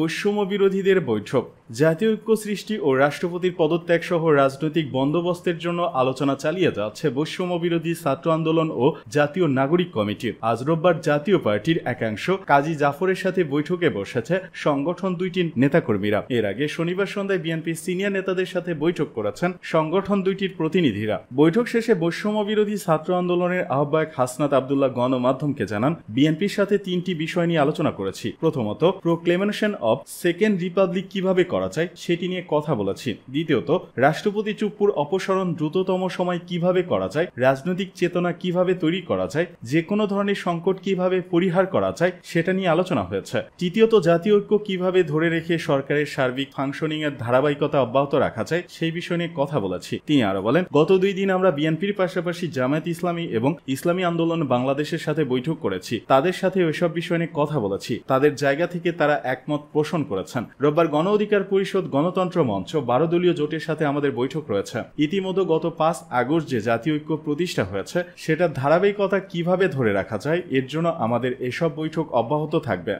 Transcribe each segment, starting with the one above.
বৈষম্য বিরোধীদের বৈঠক জাতীয় ঐক্য সৃষ্টি ও রাষ্ট্রপতির পদত্যাগ সহ রাজনৈতিক বন্দোবস্তের জন্য আলোচনা চালিয়ে যাচ্ছে বৈষম্য বিরোধী ছাত্র আন্দোলন ও জাতীয় নাগরিক কমিটি আজ রোববার জাতীয় পার্টির একাংশ কাজী জাফরের সাথে বৈঠকে বসেছে সংগঠন দুইটির নেতাকর্মীরা এর আগে শনিবার সন্ধ্যায় বিএনপি সিনিয়র নেতাদের সাথে বৈঠক করেছেন সংগঠন দুইটির প্রতিনিধিরা বৈঠক শেষে বৈষম্য বিরোধী ছাত্র আন্দোলনের আহ্বায়ক হাসনাত আবদুল্লাহ গণমাধ্যমকে জানান বিএনপির সাথে তিনটি বিষয় নিয়ে আলোচনা করেছি প্রথমত প্রোক্লেমেশন অব সেকেন্ড রিপাবলিক কিভাবে করা চাই সেটি নিয়ে কথা বলেছি দ্বিতীয়ত রাষ্ট্রপতি চুপ্পুর অপসারণ দ্রুততম সময় কিভাবে করা যায় রাজনৈতিক চেতনা কিভাবে তৈরি করা যায় যে কোনো ধরনের সংকট কিভাবে পরিহার করা যায় সেটা নিয়ে আলোচনা হয়েছে তৃতীয়ত জাতীয় ঐক্য কিভাবে ধরে রেখে সরকারের সার্বিক ফাংশনিং এর ধারাবাহিকতা অব্যাহত রাখা যায় সেই বিষয় নিয়ে কথা বলেছি তিনি আরো বলেন গত দুই দিন আমরা বিএনপির পাশাপাশি জামায়াত ইসলামী এবং ইসলামী আন্দোলন বাংলাদেশের সাথে বৈঠক করেছি তাদের সাথে ওইসব বিষয় নিয়ে কথা বলেছি তাদের জায়গা থেকে তারা একমত পোষণ করেছেন রোববার গণ অধিকার পরিষদ গণতন্ত্র মঞ্চ বারো দলীয় জোটের সাথে আমাদের বৈঠক রয়েছে ইতিমধ্যে গত পাঁচ আগস্ট যে জাতীয় ঐক্য প্রতিষ্ঠা হয়েছে সেটা ধারাবাহিকতা কিভাবে ধরে রাখা যায় এর জন্য আমাদের এসব বৈঠক অব্যাহত থাকবে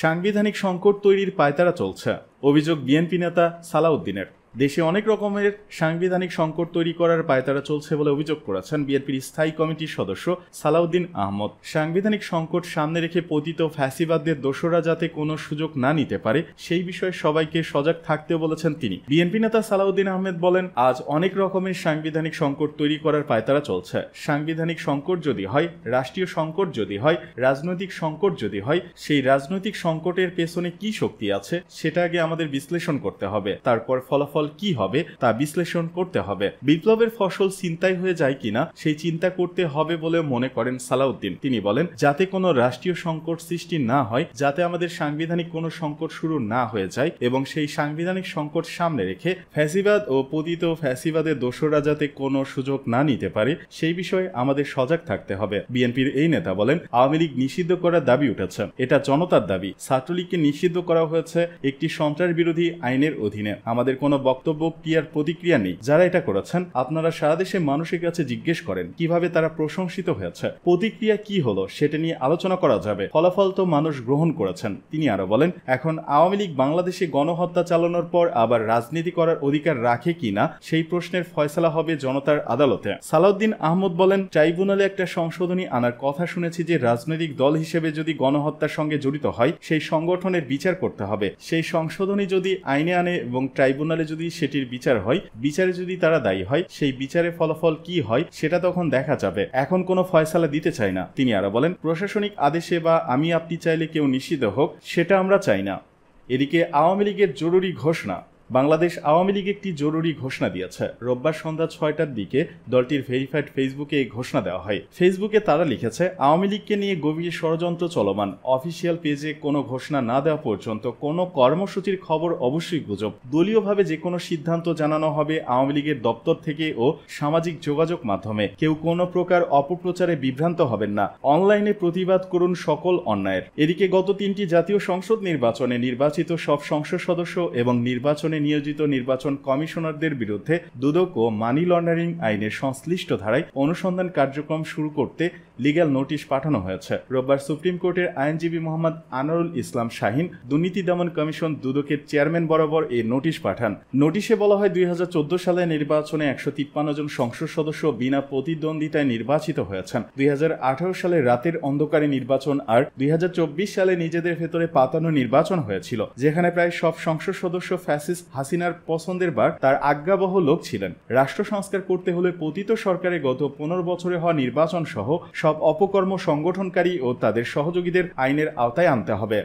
সাংবিধানিক সংকট তৈরির পায়তারা চলছে অভিযোগ বিএনপি নেতা সালাউদ্দিনের দেশে অনেক রকমের সাংবিধানিক সংকট তৈরি করার পায়তারা চলছে বলে অভিযোগ করেছেন বিএনপির স্থায়ী কমিটির সদস্য সালাউদ্দিন আহমদ সাংবিধানিক সংকট সামনে রেখে পতিত ফ্যাসিবাদদের দোষরা যাতে কোনো সুযোগ না নিতে পারে সেই বিষয়ে সবাইকে সজাগ থাকতে বলেছেন তিনি বিএনপি নেতা সালাউদ্দিন আহমেদ বলেন আজ অনেক রকমের সাংবিধানিক সংকট তৈরি করার পায়তারা চলছে সাংবিধানিক সংকট যদি হয় রাষ্ট্রীয় সংকট যদি হয় রাজনৈতিক সংকট যদি হয় সেই রাজনৈতিক সংকটের পেছনে কি শক্তি আছে সেটা আগে আমাদের বিশ্লেষণ করতে হবে তারপর ফলাফল ফলাফল কি হবে তা বিশ্লেষণ করতে হবে বিপ্লবের ফসল চিন্তাই হয়ে যায় কিনা সেই চিন্তা করতে হবে বলে মনে করেন সালাউদ্দিন তিনি বলেন যাতে কোনো রাষ্ট্রীয় সংকট সৃষ্টি না হয় যাতে আমাদের সাংবিধানিক কোনো সংকট শুরু না হয়ে যায় এবং সেই সাংবিধানিক সংকট সামনে রেখে ফ্যাসিবাদ ও পতিত ফ্যাসিবাদের দোষরা যাতে কোনো সুযোগ না নিতে পারে সেই বিষয়ে আমাদের সজাগ থাকতে হবে বিএনপির এই নেতা বলেন আওয়ামী লীগ নিষিদ্ধ করার দাবি উঠেছে এটা জনতার দাবি ছাত্রলীগকে নিষিদ্ধ করা হয়েছে একটি সন্ত্রাস বিরোধী আইনের অধীনে আমাদের কোনো বক্তব্য বক্তব্য কি আর প্রতিক্রিয়া নেই যারা এটা করেছেন আপনারা সারা দেশে মানুষের কাছে জিজ্ঞেস করেন কিভাবে তারা প্রশংসিত হয়েছে প্রতিক্রিয়া কি হলো সেটা নিয়ে আলোচনা করা যাবে ফলাফল তো মানুষ গ্রহণ করেছেন তিনি আরো বলেন এখন আওয়ামী লীগ বাংলাদেশে গণহত্যা চালানোর পর আবার রাজনীতি করার অধিকার রাখে কিনা সেই প্রশ্নের ফয়সলা হবে জনতার আদালতে সালাউদ্দিন আহমদ বলেন ট্রাইব্যুনালে একটা সংশোধনী আনার কথা শুনেছি যে রাজনৈতিক দল হিসেবে যদি গণহত্যার সঙ্গে জড়িত হয় সেই সংগঠনের বিচার করতে হবে সেই সংশোধনী যদি আইনে আনে এবং ট্রাইব্যুনালে যদি যদি সেটির বিচার হয় বিচারে যদি তারা দায়ী হয় সেই বিচারে ফলাফল কি হয় সেটা তখন দেখা যাবে এখন কোনো ফয়সালা দিতে চাই না তিনি আরো বলেন প্রশাসনিক আদেশে বা আমি আপনি চাইলে কেউ নিষিদ্ধ হোক সেটা আমরা চাই না এদিকে আওয়ামী লীগের জরুরি ঘোষণা বাংলাদেশ আওয়ামী লীগ একটি জরুরি ঘোষণা দিয়েছে রোববার সন্ধ্যা ছয়টার দিকে দলটির ভেরিফাইড ফেসবুকে এই ঘোষণা দেওয়া হয় ফেসবুকে তারা লিখেছে আওয়ামী লীগকে নিয়ে গভীর ষড়যন্ত্র চলমান অফিসিয়াল পেজে কোনো ঘোষণা না দেওয়া পর্যন্ত কোনো কর্মসূচির খবর অবশ্যই গুজব দলীয়ভাবে যে কোনো সিদ্ধান্ত জানানো হবে আওয়ামী লীগের দপ্তর থেকে ও সামাজিক যোগাযোগ মাধ্যমে কেউ কোনো প্রকার অপপ্রচারে বিভ্রান্ত হবেন না অনলাইনে প্রতিবাদ করুন সকল অন্যায়ের এদিকে গত তিনটি জাতীয় সংসদ নির্বাচনে নির্বাচিত সব সংসদ সদস্য এবং নির্বাচনে কমিশনে নিয়োজিত নির্বাচন কমিশনারদের বিরুদ্ধে দুদক ও মানি লন্ডারিং আইনের সংশ্লিষ্ট ধারায় অনুসন্ধান কার্যক্রম শুরু করতে লিগ্যাল নোটিশ পাঠানো হয়েছে রোববার সুপ্রিম কোর্টের আইনজীবী মোহাম্মদ আনারুল ইসলাম শাহিন দুর্নীতি দমন কমিশন দুদকের চেয়ারম্যান বরাবর এই নোটিশ পাঠান নোটিশে বলা হয় দুই সালে নির্বাচনে একশো তিপ্পান্ন জন সংসদ সদস্য বিনা প্রতিদ্বন্দ্বিতায় নির্বাচিত হয়েছেন দুই সালে রাতের অন্ধকারে নির্বাচন আর দুই সালে নিজেদের ভেতরে পাতানো নির্বাচন হয়েছিল যেখানে প্রায় সব সংসদ সদস্য ফ্যাসিস হাসিনার পছন্দের বার তার আজ্ঞাবহ লোক ছিলেন রাষ্ট্র সংস্কার করতে হলে পতিত সরকারে গত পনেরো বছরে হওয়া নির্বাচন সহ সব অপকর্ম সংগঠনকারী ও তাদের সহযোগীদের আইনের আওতায় আনতে হবে